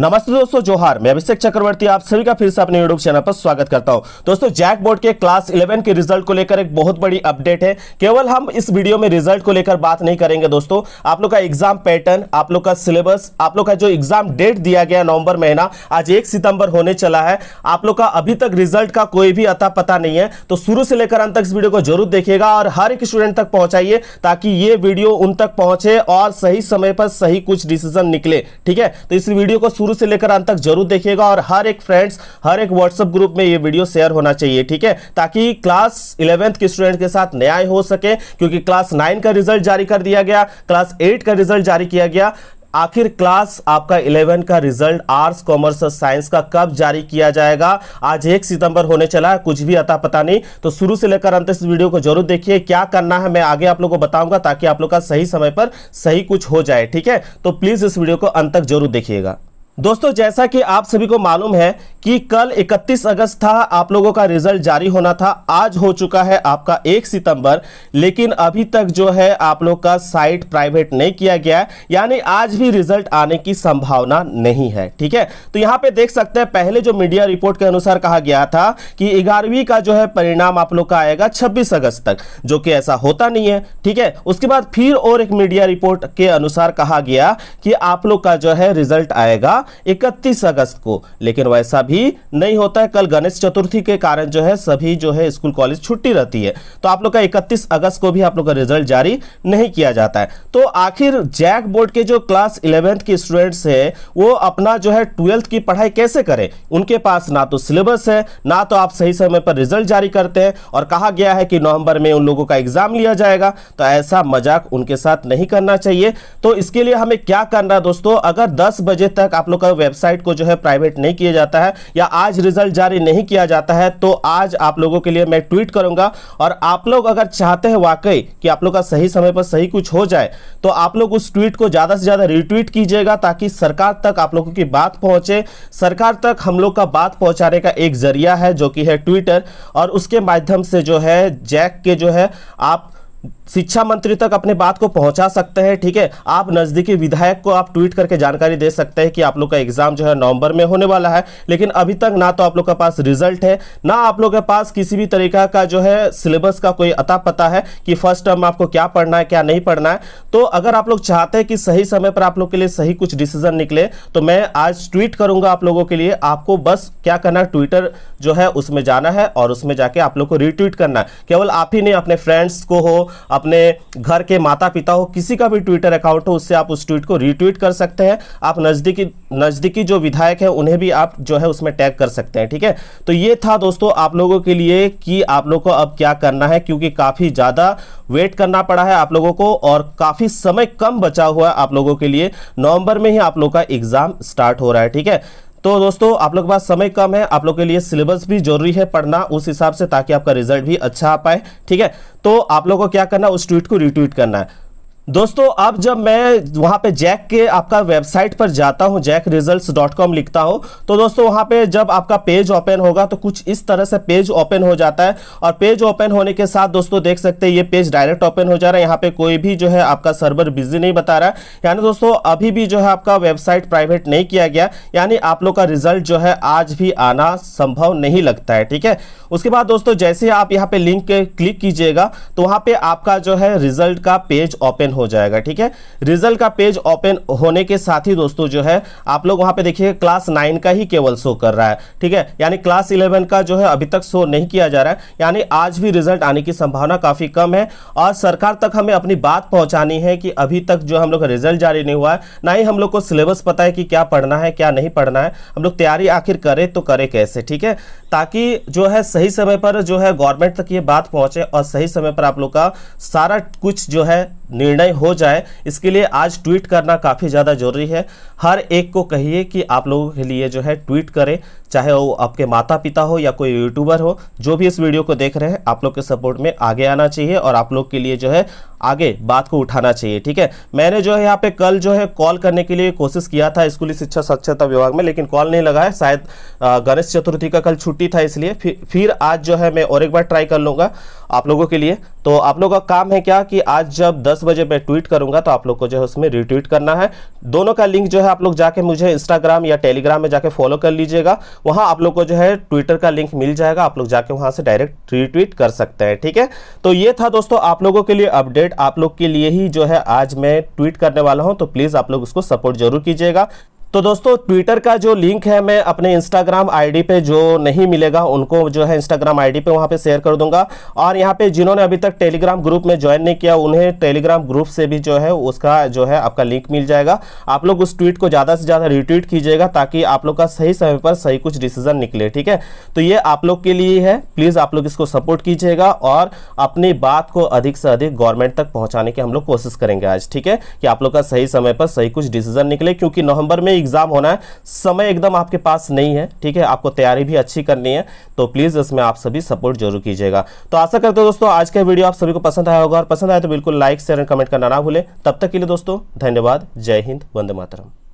नमस्ते दोस्तों जोहार मैं अभिषेक चक्रवर्ती आप सभी का फिर से अपने यूट्यूब चैनल पर स्वागत करता हूं दोस्तों जैक बोर्ड के क्लास 11 के रिजल्ट को लेकर एक बहुत बड़ी अपडेट है केवल हम इस वीडियो में रिजल्ट को लेकर बात नहीं करेंगे दोस्तों आप लोग का एग्जाम पैटर्न आप लोग का सिलेबस आप लोग का जो एग्जाम डेट दिया गया नवंबर महीना आज एक सितंबर होने चला है आप लोग का अभी तक रिजल्ट का कोई भी अता पता नहीं है तो शुरू से लेकर अंत तक इस वीडियो को जरूर देखेगा और हर एक स्टूडेंट तक पहुंचाइए ताकि ये वीडियो उन तक पहुंचे और सही समय पर सही कुछ डिसीजन निकले ठीक है तो इस वीडियो को शुरू से लेकर अंत तक जरूर देखिएगा और हर एक फ्रेंड्स हर एक व्हाट्सअप ग्रुप में ये वीडियो शेयर होना चाहिए ठीक है ताकि क्लास इलेवेंथ के स्टूडेंट के साथ न्याय हो सके क्योंकि क्लास नाइन का रिजल्ट जारी कर दिया गया क्लास एट का रिजल्ट जारी किया गया आखिर क्लास आपका 11 का रिजल्ट आर्ट्स कॉमर्स और साइंस का कब जारी किया जाएगा आज एक सितंबर होने चला है कुछ भी अता पता नहीं तो शुरू से लेकर अंत इस वीडियो को जरूर देखिए क्या करना है मैं आगे आप लोगों को बताऊंगा ताकि आप लोग का सही समय पर सही कुछ हो जाए ठीक है तो प्लीज़ इस वीडियो को अंत तक जरूर देखिएगा दोस्तों जैसा कि आप सभी को मालूम है कि कल 31 अगस्त था आप लोगों का रिजल्ट जारी होना था आज हो चुका है आपका 1 सितंबर लेकिन अभी तक जो है आप लोग का साइट प्राइवेट नहीं किया गया है यानी आज भी रिजल्ट आने की संभावना नहीं है ठीक है तो यहाँ पे देख सकते हैं पहले जो मीडिया रिपोर्ट के अनुसार कहा गया था कि ग्यारहवीं का जो है परिणाम आप लोग का आएगा छब्बीस अगस्त तक जो कि ऐसा होता नहीं है ठीक है उसके बाद फिर और एक मीडिया रिपोर्ट के अनुसार कहा गया कि आप लोग का जो है रिजल्ट आएगा इकतीस अगस्त को लेकिन वैसा भी नहीं होता है कल गणेश चतुर्थी के कारण जो है सभी जो है स्कूल कॉलेज छुट्टी रहती है तो आप लोग का इकतीस अगस्त को भी आप लोग का रिजल्ट जारी नहीं किया जाता है तो आखिर जैक बोर्ड के जो क्लास इलेवेंथ के स्टूडेंट्स है वो अपना जो है ट्वेल्थ की पढ़ाई कैसे करें उनके पास ना तो सिलेबस है ना तो आप सही समय पर रिजल्ट जारी करते हैं और कहा गया है कि नवंबर में उन लोगों का एग्जाम लिया जाएगा तो ऐसा मजाक उनके साथ नहीं करना चाहिए तो इसके लिए हमें क्या करना है दोस्तों अगर दस बजे तक आप लोग लोग का वेबसाइट को जो है प्राइवेट नहीं किया जाता है या आज रिजल्ट जारी नहीं किया जाता है तो आज आप लोगों के लिए मैं ट्वीट करूंगा और आप लोग अगर चाहते हैं वाकई कि आप लोग का सही समय पर सही कुछ हो जाए तो आप लोग उस ट्वीट को ज़्यादा से ज़्यादा रिट्वीट कीजिएगा ताकि सरकार तक आप लोगों की बात पहुँचे सरकार तक हम लोग का बात पहुँचाने का एक जरिया है जो कि है ट्विटर और उसके माध्यम से जो है जैक के जो है आप शिक्षा मंत्री तक अपने बात को पहुंचा सकते हैं ठीक है आप नज़दीकी विधायक को आप ट्वीट करके जानकारी दे सकते हैं कि आप लोग का एग्जाम जो है नवंबर में होने वाला है लेकिन अभी तक ना तो आप लोग के पास रिजल्ट है ना आप लोग के पास किसी भी तरीका का जो है सिलेबस का कोई अता पता है कि फर्स्ट टर्म आपको क्या पढ़ना है क्या नहीं पढ़ना है तो अगर आप लोग चाहते हैं कि सही समय पर आप लोग के लिए सही कुछ डिसीजन निकले तो मैं आज ट्वीट करूंगा आप लोगों के लिए आपको बस क्या करना है ट्विटर जो है उसमें जाना है और उसमें जाके आप लोग को रिट्वीट करना है केवल आप ही नहीं अपने फ्रेंड्स को हो अपने घर के माता पिता हो किसी का भी ट्विटर अकाउंट हो उससे आप उस ट्वीट को रीट्वीट कर सकते हैं आप नज़दीकी नज़दीकी जो विधायक है उन्हें भी आप जो है उसमें टैग कर सकते हैं ठीक है तो ये था दोस्तों आप लोगों के लिए कि आप लोग को अब क्या करना है क्योंकि काफ़ी ज़्यादा वेट करना पड़ा है आप लोगों को और काफ़ी समय कम बचा हुआ है आप लोगों के लिए नवंबर में ही आप लोग का एग्ज़ाम स्टार्ट हो रहा है ठीक है तो दोस्तों आप लोग के पास समय कम है आप लोग के लिए सिलेबस भी जरूरी है पढ़ना उस हिसाब से ताकि आपका रिजल्ट भी अच्छा आ पाए ठीक है तो आप लोग को क्या करना उस ट्वीट को रिट्वीट करना है दोस्तों अब जब मैं वहां पे जैक के आपका वेबसाइट पर जाता हूँ जैक रिजल्ट डॉट कॉम लिखता हूँ तो दोस्तों वहां पे जब आपका पेज ओपन होगा तो कुछ इस तरह से पेज ओपन हो जाता है और पेज ओपन होने के साथ दोस्तों देख सकते हैं ये पेज डायरेक्ट ओपन हो जा रहा है यहाँ पे कोई भी जो है आपका सर्वर बिजी नहीं बता रहा है यानी दोस्तों अभी भी जो है आपका वेबसाइट प्राइवेट नहीं किया गया यानी आप लोग का रिजल्ट जो है आज भी आना संभव नहीं लगता है ठीक है उसके बाद दोस्तों जैसे आप यहाँ पे लिंक क्लिक कीजिएगा तो वहां पर आपका जो है रिजल्ट का पेज ओपन हो जाएगा ठीक है रिजल्ट का पेज ओपन होने के साथ ही दोस्तों जो है आप लोग वहां पे देखिए क्लास नाइन का ही केवल शो कर रहा है ठीक है यानी क्लास इलेवन का जो है अभी तक शो नहीं किया जा रहा है यानी आज भी रिजल्ट आने की संभावना काफ़ी कम है और सरकार तक हमें अपनी बात पहुंचानी है कि अभी तक जो हम लोग का रिजल्ट जारी नहीं हुआ है ना ही हम लोग को सिलेबस पता है कि क्या पढ़ना है क्या नहीं पढ़ना है हम लोग तैयारी आखिर करें तो करें कैसे ठीक है ताकि जो है सही समय पर जो है गवर्नमेंट तक ये बात पहुंचे और सही समय पर आप लोग का सारा कुछ जो है निर्णय तय हो जाए इसके लिए आज ट्वीट करना काफ़ी ज़्यादा ज़रूरी है हर एक को कहिए कि आप लोगों के लिए जो है ट्वीट करें चाहे वो आपके माता पिता हो या कोई यूट्यूबर हो जो भी इस वीडियो को देख रहे हैं आप लोग के सपोर्ट में आगे आना चाहिए और आप लोग के लिए जो है आगे बात को उठाना चाहिए ठीक है मैंने जो है यहाँ पे कल जो है कॉल करने के लिए कोशिश किया था स्कूली शिक्षा साक्षरता विभाग में लेकिन कॉल नहीं लगा है शायद गणेश चतुर्थी का कल छुट्टी था इसलिए फिर फिर आज जो है मैं और एक बार ट्राई कर लूँगा आप लोगों के लिए तो आप लोगों का काम है क्या कि आज जब दस बजे मैं ट्वीट करूंगा तो आप लोग को जो है उसमें रिट्वीट करना है दोनों का लिंक जो है आप लोग जाके मुझे इंस्टाग्राम या टेलीग्राम में जाके फॉलो कर लीजिएगा वहां आप लोग को जो है ट्विटर का लिंक मिल जाएगा आप लोग जाके वहां से डायरेक्ट रिट्वीट कर सकते हैं ठीक है तो ये था दोस्तों आप लोगों के लिए अपडेट आप लोग के लिए ही जो है आज मैं ट्वीट करने वाला हूँ तो प्लीज़ आप लोग उसको सपोर्ट जरूर कीजिएगा तो दोस्तों ट्विटर का जो लिंक है मैं अपने इंस्टाग्राम आईडी पे जो नहीं मिलेगा उनको जो है इंस्टाग्राम आईडी पे वहाँ पे शेयर कर दूंगा और यहाँ पे जिन्होंने अभी तक टेलीग्राम ग्रुप में ज्वाइन नहीं किया उन्हें टेलीग्राम ग्रुप से भी जो है उसका जो है आपका लिंक मिल जाएगा आप लोग उस ट्वीट को ज़्यादा से ज़्यादा रिट्वीट कीजिएगा ताकि आप लोग का सही समय पर सही कुछ डिसीजन निकले ठीक है तो ये आप लोग के लिए है प्लीज़ आप लोग इसको सपोर्ट कीजिएगा और अपनी बात को अधिक से अधिक गवर्नमेंट तक पहुँचाने की हम लोग कोशिश करेंगे आज ठीक है कि आप लोग का सही समय पर सही कुछ डिसीजन निकले क्योंकि नवंबर में एग्जाम होना है समय एकदम आपके पास नहीं है ठीक है आपको तैयारी भी अच्छी करनी है तो प्लीज इसमें आप सभी सपोर्ट जरूर कीजिएगा तो आशा करते हैं दोस्तों आज का वीडियो आप सभी को पसंद आया होगा और पसंद आया तो बिल्कुल लाइक शेयर एंड कमेंट करना ना भूलें तब तक के लिए दोस्तों धन्यवाद जय हिंद वंदे मातरम